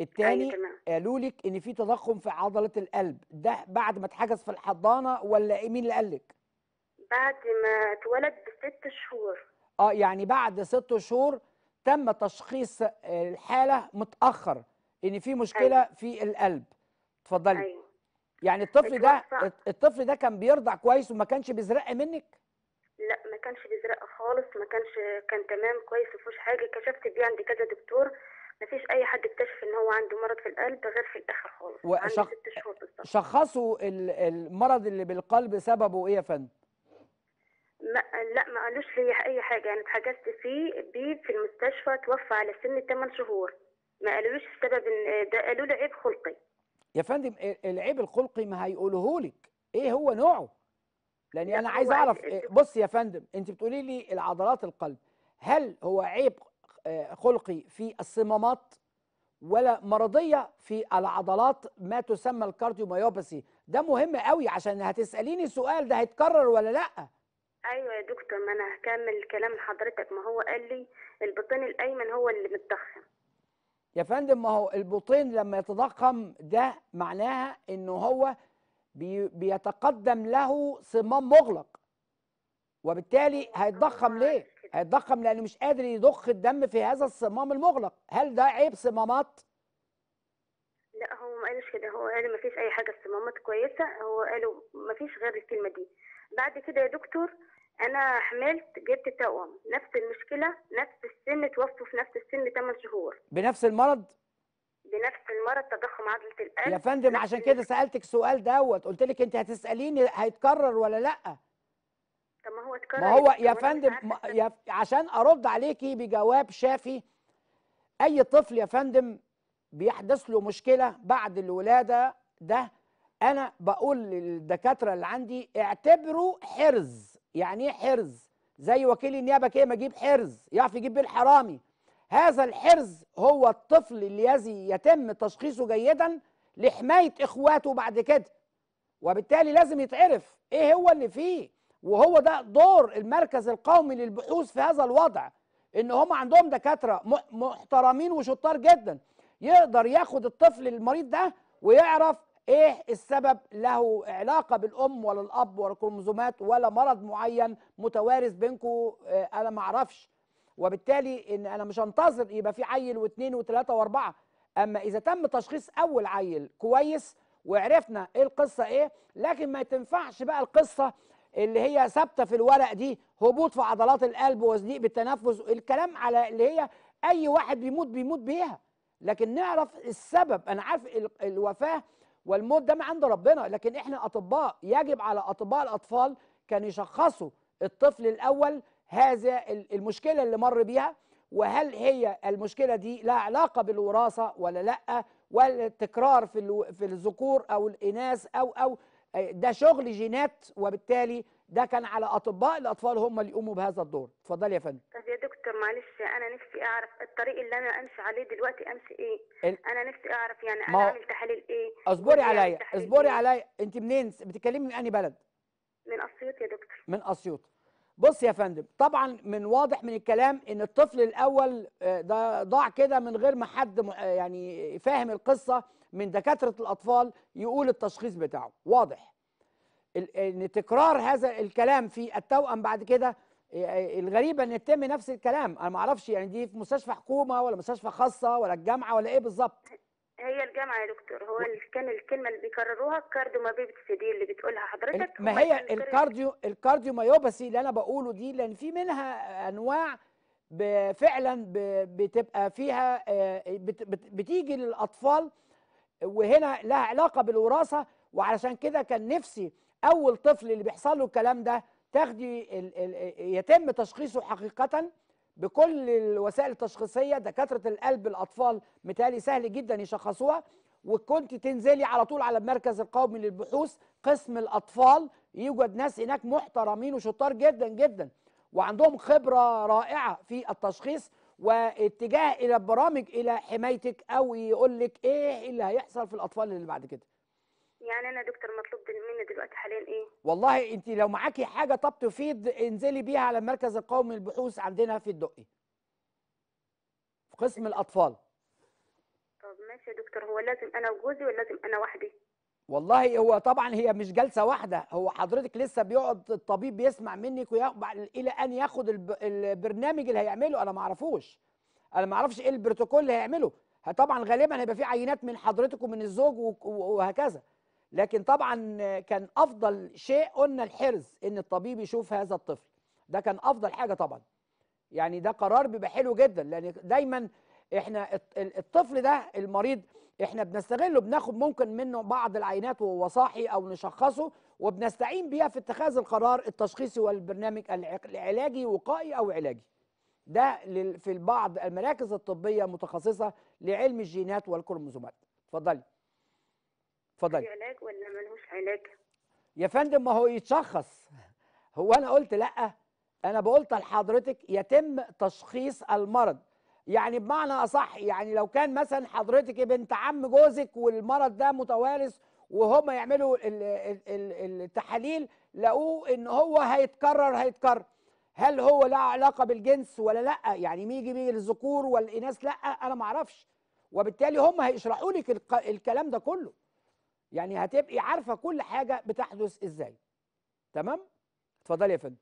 أيوة، الثاني قالوا لك ان في تضخم في عضله القلب ده بعد ما اتحجز في الحضانه ولا إيه؟ مين اللي قال لك بعد ما اتولد بست شهور اه يعني بعد ست شهور تم تشخيص الحاله متاخر ان في مشكله أيوة. في القلب اتفضلي أيوة. يعني الطفل ده الطفل ده كان بيرضع كويس وما كانش بيزرق منك لا ما كانش بيزرق خالص ما كانش كان تمام كويس ما فيهوش حاجه كشفت بيه عند كذا دكتور ما فيش اي حد اكتشف ان هو عنده مرض في القلب غير في الاخر خالص وشخ... عنده ست شهور بالظبط شخصوا المرض اللي بالقلب سببه ايه يا فندم؟ ما لا ما قالوش لي اي حاجه انا اتحجزت فيه بيه في المستشفى توفى على سن 8 شهور ما قالوليش السبب ان ده قالوا لي عيب خلقي يا فندم العيب الخلقي ما هيقولهولك ايه هو نوعه لاني انا عايز اعرف إيه؟ بص يا فندم انت بتقولي لي العضلات القلب هل هو عيب خلقي في الصمامات ولا مرضيه في العضلات ما تسمى الكارديوميوباثي ده مهم قوي عشان هتساليني السؤال ده هيتكرر ولا لا ايوه يا دكتور ما انا هكمل كلام حضرتك ما هو قال لي البطين الايمن هو اللي متضخم يا فندم ما هو البطين لما يتضخم ده معناها ان هو بي بيتقدم له صمام مغلق وبالتالي هيتضخم ليه هيتضخم لانه مش قادر يضخ الدم في هذا الصمام المغلق هل ده عيب صمامات لا هو ما قالش كده هو قال ما فيش اي حاجه الصمامات كويسه هو قالوا ما فيش غير الكلمه دي بعد كده يا دكتور انا حملت جبت توأم نفس المشكله نفس السن توفوا في نفس السن 8 شهور بنفس المرض بنفس المرض تضخم عضله القلب يا فندم عشان كده سالتك السؤال دوت قلت لك انت هتساليني هيتكرر ولا لا طب ما هو اتكرر ما هو يا فندم يا عشان ارد عليكي بجواب شافي اي طفل يا فندم بيحدث له مشكله بعد الولاده ده انا بقول للدكاتره اللي عندي اعتبروا حرز يعني ايه حرز زي وكيل النيابه كده ما يجيب حرز يعرف يجيب بيه الحرامي هذا الحرز هو الطفل الذي يتم تشخيصه جيدا لحمايه اخواته بعد كده وبالتالي لازم يتعرف ايه هو اللي فيه وهو ده دور المركز القومي للبحوث في هذا الوضع ان هم عندهم دكاتره محترمين وشطار جدا يقدر ياخد الطفل المريض ده ويعرف ايه السبب له علاقه بالام ولا الاب ولا كروموزومات ولا مرض معين متوارث بينكم آه، انا ما اعرفش وبالتالي ان انا مش هنتظر يبقى في عيل واثنين وثلاثه واربعه اما اذا تم تشخيص اول عيل كويس وعرفنا ايه القصه ايه لكن ما تنفعش بقى القصه اللي هي ثابته في الورق دي هبوط في عضلات القلب وزنيق بالتنفس الكلام على اللي هي اي واحد بيموت بيموت بيها لكن نعرف السبب انا عارف الوفاه والموت ده من عند ربنا لكن احنا اطباء يجب على اطباء الاطفال كان يشخصوا الطفل الاول هذا المشكله اللي مر بيها وهل هي المشكله دي لها علاقه بالوراثه ولا لا ولا في في الذكور او الاناث او او ده شغل جينات وبالتالي ده كان على اطباء الاطفال هم اللي يقوموا بهذا الدور اتفضلي يا فندم طب يا دكتور معلش انا نفسي اعرف الطريق اللي انا امشي عليه دلوقتي امشي ايه ال... انا نفسي اعرف يعني انا اعمل تحاليل ايه اصبري عليا اصبري إيه؟ عليا انت منين بتتكلمي من انهي بلد من اسيوط يا دكتور من اسيوط بص يا فندم طبعا من واضح من الكلام ان الطفل الاول آه، ده ضاع كده من غير ما حد آه، يعني فاهم القصه من دكاتره الاطفال يقول التشخيص بتاعه واضح ان تكرار هذا الكلام في التوأم بعد كده إيه، إيه، الغريبه ان يتم نفس الكلام انا ما اعرفش يعني دي في مستشفى حكومه ولا مستشفى خاصه ولا الجامعه ولا ايه بالظبط هي الجامعه يا دكتور هو كان الكلمه اللي بيكرروها الكارديو دي اللي بتقولها حضرتك ما هي الكارديو الكارديو مايوباسي اللي انا بقوله دي لان في منها انواع فعلا بتبقى فيها آه، بتيجي للاطفال وهنا لها علاقه بالوراثه وعلشان كده كان نفسي اول طفل اللي بيحصل له الكلام ده تاخدي الـ الـ يتم تشخيصه حقيقه بكل الوسائل التشخيصيه دكاتره القلب الاطفال متهيألي سهل جدا يشخصوها وكنت تنزلي على طول على المركز القومي للبحوث قسم الاطفال يوجد ناس هناك محترمين وشطار جدا جدا وعندهم خبرة رائعة في التشخيص واتجاه الى البرامج الى حمايتك او يقول لك ايه اللي هيحصل في الاطفال اللي بعد كده يعني انا دكتور مطلوب مني دلوقتي حاليا ايه والله انت لو معاكي حاجه طب تفيد انزلي بيها على المركز القومي للبحوث عندنا في الدقي في قسم الاطفال طب ماشي يا دكتور هو لازم انا وجوزي ولا لازم انا وحدي والله هو طبعا هي مش جلسه واحده هو حضرتك لسه بيقعد الطبيب بيسمع منك الى ان ياخد البرنامج اللي هيعمله انا ما اعرفوش انا ما اعرفش ايه البروتوكول اللي هيعمله طبعا غالبا هيبقى في عينات من حضرتك ومن الزوج وهكذا لكن طبعا كان افضل شيء قلنا الحرز ان الطبيب يشوف هذا الطفل ده كان افضل حاجه طبعا يعني ده قرار بيبقى حلو جدا لان دايما احنا الطفل ده المريض احنا بنستغله بناخد ممكن منه بعض العينات وهو صاحي او نشخصه وبنستعين بيها في اتخاذ القرار التشخيصي والبرنامج العلاجي وقائي او علاجي ده في بعض المراكز الطبيه متخصصه لعلم الجينات والكروموزومات اتفضلي اتفضلي علاج ولا ملوش علاج يا فندم ما هو يتشخص هو انا قلت لا انا بقول لحضرتك يتم تشخيص المرض يعني بمعنى اصح يعني لو كان مثلا حضرتك بنت عم جوزك والمرض ده متوارث وهما يعملوا التحاليل لقوه ان هو هيتكرر هيتكرر هل هو له علاقه بالجنس ولا لا يعني ميجي بيه الذكور والاناث لا انا ما اعرفش وبالتالي هم هيشرحوا لك الكلام ده كله يعني هتبقي عارفه كل حاجه بتحدث ازاي تمام اتفضلي يا فندم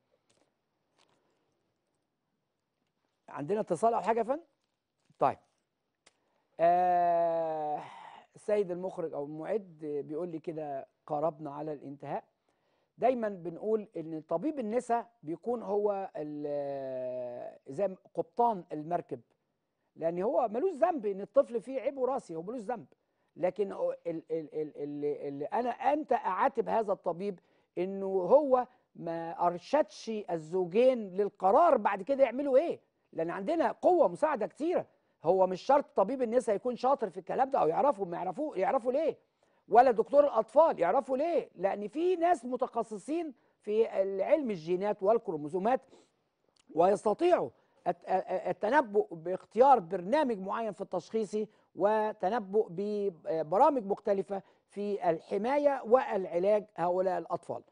عندنا اتصال او حاجه يا فندم طيب آه السيد المخرج او المعد بيقول لي كده قربنا على الانتهاء دايما بنقول ان طبيب النساء بيكون هو آه، زي قبطان المركب لان هو ملوش ذنب ان الطفل فيه عيب وراسي هو ملوش ذنب لكن اللي انا انت اعاتب هذا الطبيب انه هو ما ارشدش الزوجين للقرار بعد كده يعملوا ايه لان عندنا قوه مساعده كتيره هو مش شرط طبيب النساء يكون شاطر في الكلام ده او يعرفه ما يعرفوه يعرفوا ليه ولا دكتور الاطفال يعرفوا ليه لان في ناس متخصصين في علم الجينات والكروموزومات ويستطيعوا التنبؤ باختيار برنامج معين في التشخيص وتنبؤ ببرامج مختلفة في الحماية والعلاج هؤلاء الأطفال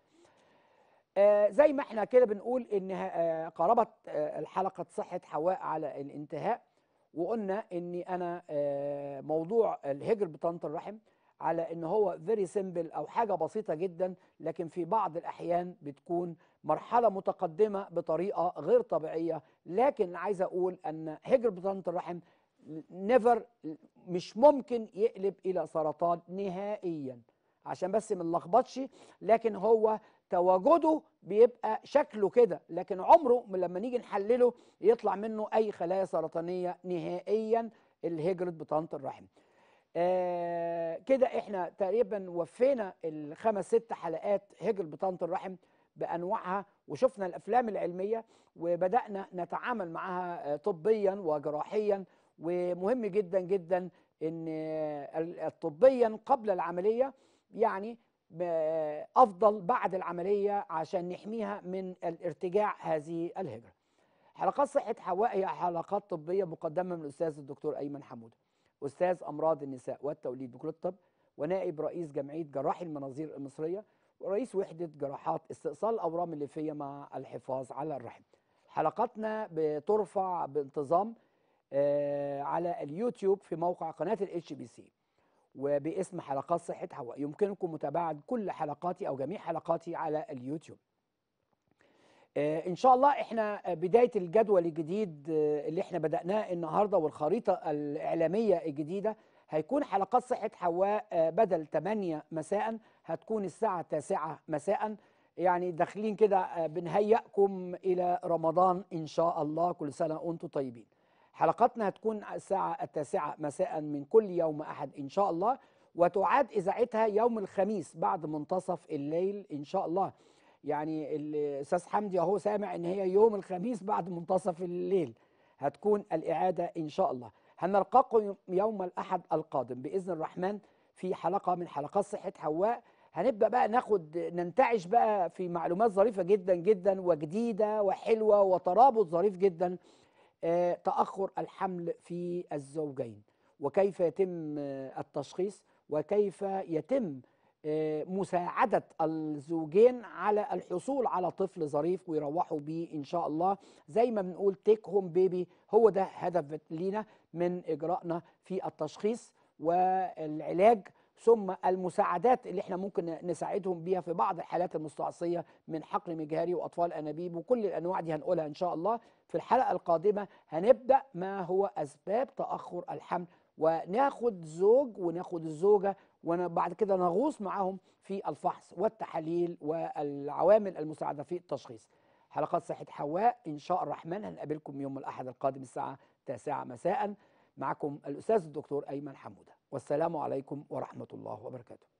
آه، زي ما احنا كده بنقول ان آه، قربت آه، حلقة صحة حواء على الانتهاء وقلنا ان انا آه، موضوع الهجر بطانه الرحم على ان هو فيري سيمبل او حاجه بسيطه جدا لكن في بعض الاحيان بتكون مرحله متقدمه بطريقه غير طبيعيه لكن عايز اقول ان هجر بطانه الرحم نيفر مش ممكن يقلب الى سرطان نهائيا عشان بس ما نلخبطش لكن هو تواجده بيبقى شكله كده لكن عمره من لما نيجي نحلله يطلع منه اي خلايا سرطانيه نهائيا اللي هجرت بطانه الرحم آه كده احنا تقريبا وفينا الخمس ست حلقات هجر بطانه الرحم بانواعها وشفنا الافلام العلميه وبدانا نتعامل معها آه، طبيا وجراحيا ومهم جدا جدا ان آه، طبيا قبل العمليه يعني افضل بعد العمليه عشان نحميها من الارتجاع هذه الهجره. حلقات صحه حواء هي حلقات طبيه مقدمه من الاستاذ الدكتور ايمن حمود استاذ امراض النساء والتوليد بكليه الطب ونائب رئيس جمعيه جراحي المناظير المصريه ورئيس وحده جراحات استئصال الاورام الليفيه مع الحفاظ على الرحم. حلقاتنا بترفع بانتظام آه، على اليوتيوب في موقع قناه الاتش بي سي. وباسم حلقات صحة حواء يمكنكم متابعة كل حلقاتي أو جميع حلقاتي على اليوتيوب آه، إن شاء الله إحنا آه، بداية الجدول الجديد آه، اللي إحنا بدأناه النهاردة والخريطة الإعلامية الجديدة هيكون حلقات صحة حواء بدل 8 مساء هتكون الساعة 9 مساء يعني داخلين كده بنهيئكم إلى رمضان إن شاء الله كل سنة وأنتم طيبين حلقاتنا هتكون الساعة التاسعة مساء من كل يوم أحد إن شاء الله وتعاد إذاعتها يوم الخميس بعد منتصف الليل إن شاء الله يعني الأستاذ حمدي أهو سامع إن هي يوم الخميس بعد منتصف الليل هتكون الإعادة إن شاء الله هنلقاكم يوم الأحد القادم بإذن الرحمن في حلقة من حلقات صحة حواء هنبدأ بقى ناخد ننتعش بقى في معلومات ظريفة جدا جدا وجديدة وحلوة وترابط ظريف جدا آه، تأخر الحمل في الزوجين وكيف يتم آه، التشخيص وكيف يتم آه، مساعدة الزوجين على الحصول على طفل ظريف ويروحوا بيه إن شاء الله زي ما بنقول تيك هوم بيبي هو ده هدف لينا من إجراءنا في التشخيص والعلاج ثم المساعدات اللي احنا ممكن نساعدهم بيها في بعض الحالات المستعصيه من حقن مجهري واطفال انابيب وكل الانواع دي هنقولها ان شاء الله في الحلقة القادمة هنبدأ ما هو أسباب تأخر الحمل وناخد زوج وناخد الزوجة وبعد كده نغوص معاهم في الفحص والتحاليل والعوامل المساعدة في التشخيص حلقات صحة حواء إن شاء الرحمن هنقابلكم يوم الأحد القادم الساعة 9 مساء معكم الأستاذ الدكتور أيمن حمودة والسلام عليكم ورحمة الله وبركاته